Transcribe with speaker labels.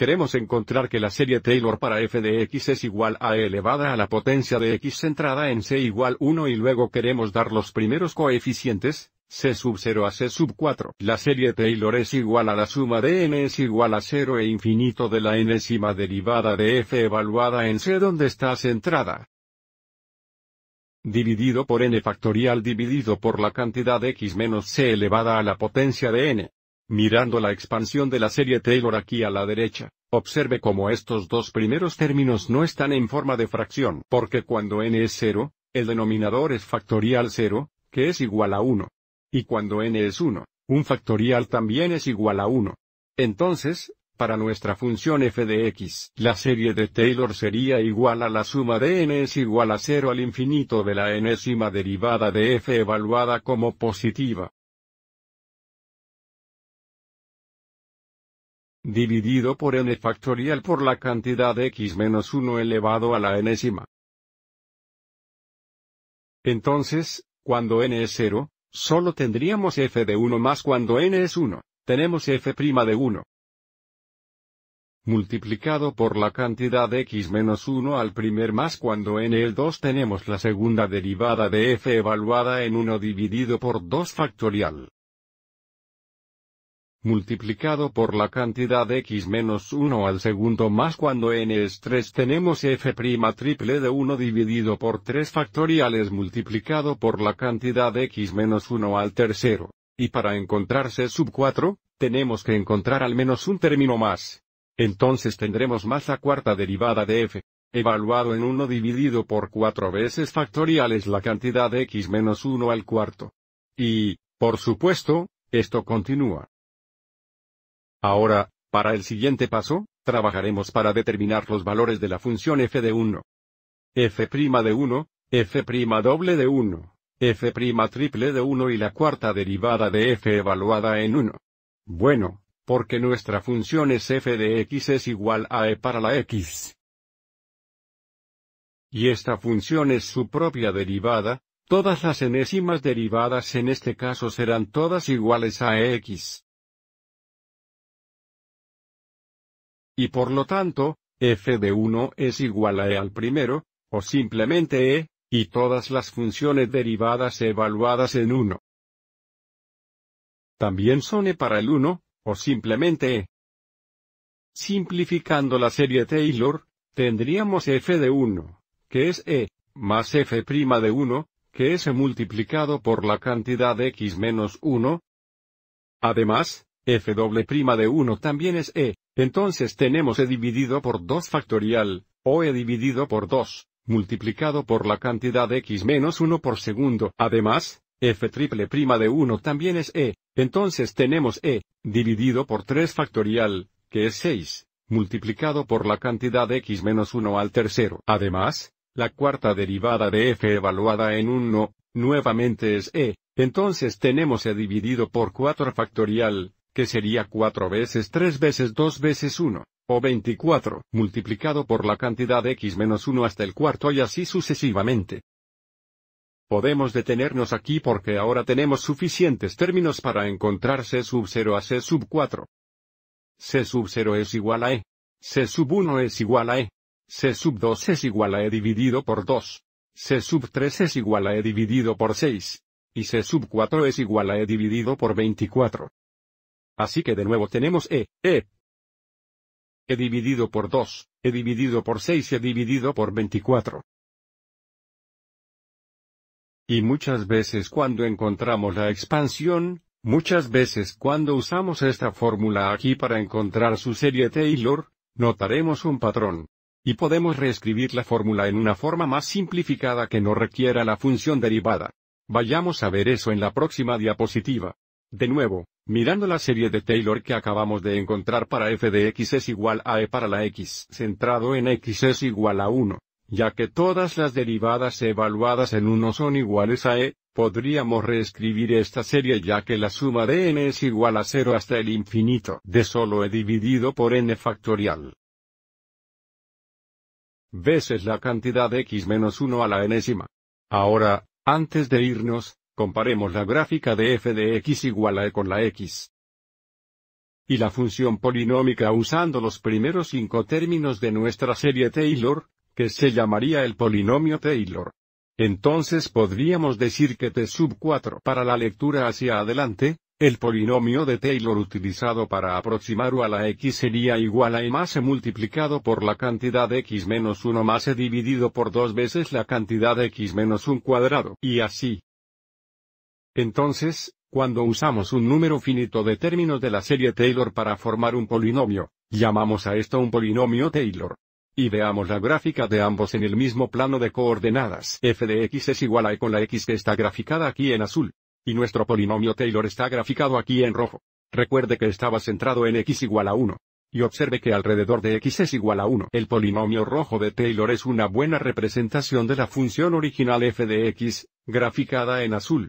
Speaker 1: Queremos encontrar que la serie Taylor para f de x es igual a elevada a la potencia de x centrada en c igual 1 y luego queremos dar los primeros coeficientes, c sub 0 a c sub 4. La serie Taylor es igual a la suma de n es igual a 0 e infinito de la enésima derivada de f evaluada en c donde está centrada dividido por n factorial dividido por la cantidad x menos c elevada a la potencia de n. Mirando la expansión de la serie Taylor aquí a la derecha, observe cómo estos dos primeros términos no están en forma de fracción, porque cuando n es 0, el denominador es factorial 0, que es igual a 1. Y cuando n es 1, un factorial también es igual a 1. Entonces, para nuestra función f de x, la serie de Taylor sería igual a la suma de n es igual a 0 al infinito de la enésima derivada de f evaluada como positiva. dividido por n factorial por la cantidad x menos 1 elevado a la enésima. Entonces, cuando n es 0, solo tendríamos f de 1 más cuando n es 1, tenemos f' de 1 multiplicado por la cantidad x menos 1 al primer más cuando n es 2 tenemos la segunda derivada de f evaluada en 1 dividido por 2 factorial multiplicado por la cantidad x menos 1 al segundo más cuando n es 3 tenemos f' triple de 1 dividido por 3 factoriales multiplicado por la cantidad x menos 1 al tercero. Y para encontrarse sub 4, tenemos que encontrar al menos un término más. Entonces tendremos más la cuarta derivada de f, evaluado en 1 dividido por 4 veces factoriales la cantidad x menos 1 al cuarto. Y, por supuesto, esto continúa. Ahora, para el siguiente paso, trabajaremos para determinar los valores de la función f de 1. f' de 1, f' doble de 1, f' triple de 1 y la cuarta derivada de f evaluada en 1. Bueno, porque nuestra función es f de x es igual a e para la x. Y esta función es su propia derivada, todas las enésimas derivadas en este caso serán todas iguales a e x. Y por lo tanto, f de 1 es igual a e al primero, o simplemente e, y todas las funciones derivadas evaluadas en 1. También son e para el 1, o simplemente e. Simplificando la serie Taylor, tendríamos f de 1, que es e, más f' de 1, que es e multiplicado por la cantidad x menos 1. Además, f prima de 1 también es e, entonces tenemos e dividido por 2 factorial, o e dividido por 2, multiplicado por la cantidad x menos 1 por segundo. Además, f triple prima de 1 también es e, entonces tenemos e, dividido por 3 factorial, que es 6, multiplicado por la cantidad x menos 1 al tercero. Además, la cuarta derivada de f evaluada en 1, nuevamente es e, entonces tenemos e dividido por 4 factorial, que sería 4 veces 3 veces 2 veces 1, o 24, multiplicado por la cantidad x menos 1 hasta el cuarto y así sucesivamente. Podemos detenernos aquí porque ahora tenemos suficientes términos para encontrar C sub 0 a C sub 4. C sub 0 es igual a E. C sub 1 es igual a E. C sub 2 es igual a E dividido por 2. C sub 3 es igual a E dividido por 6. Y C sub 4 es igual a E dividido por 24. Así que de nuevo tenemos E, E. E dividido por 2, E dividido por 6 y E dividido por 24. Y muchas veces cuando encontramos la expansión, muchas veces cuando usamos esta fórmula aquí para encontrar su serie Taylor, notaremos un patrón. Y podemos reescribir la fórmula en una forma más simplificada que no requiera la función derivada. Vayamos a ver eso en la próxima diapositiva. De nuevo, mirando la serie de Taylor que acabamos de encontrar para f de x es igual a e para la x centrado en x es igual a 1, ya que todas las derivadas evaluadas en 1 son iguales a e, podríamos reescribir esta serie ya que la suma de n es igual a 0 hasta el infinito de solo e dividido por n factorial. Veces la cantidad de x menos 1 a la enésima. Ahora, antes de irnos, Comparemos la gráfica de f de x igual a e con la x. Y la función polinómica usando los primeros cinco términos de nuestra serie Taylor, que se llamaría el polinomio Taylor. Entonces podríamos decir que T sub 4 para la lectura hacia adelante, el polinomio de Taylor utilizado para aproximar U a la X sería igual a E más E multiplicado por la cantidad X menos 1 más E dividido por dos veces la cantidad X menos un cuadrado. Y así. Entonces, cuando usamos un número finito de términos de la serie Taylor para formar un polinomio, llamamos a esto un polinomio Taylor. Y veamos la gráfica de ambos en el mismo plano de coordenadas. f de x es igual a e con la x que está graficada aquí en azul. Y nuestro polinomio Taylor está graficado aquí en rojo. Recuerde que estaba centrado en x igual a 1. Y observe que alrededor de x es igual a 1. El polinomio rojo de Taylor es una buena representación de la función original f de x, graficada en azul.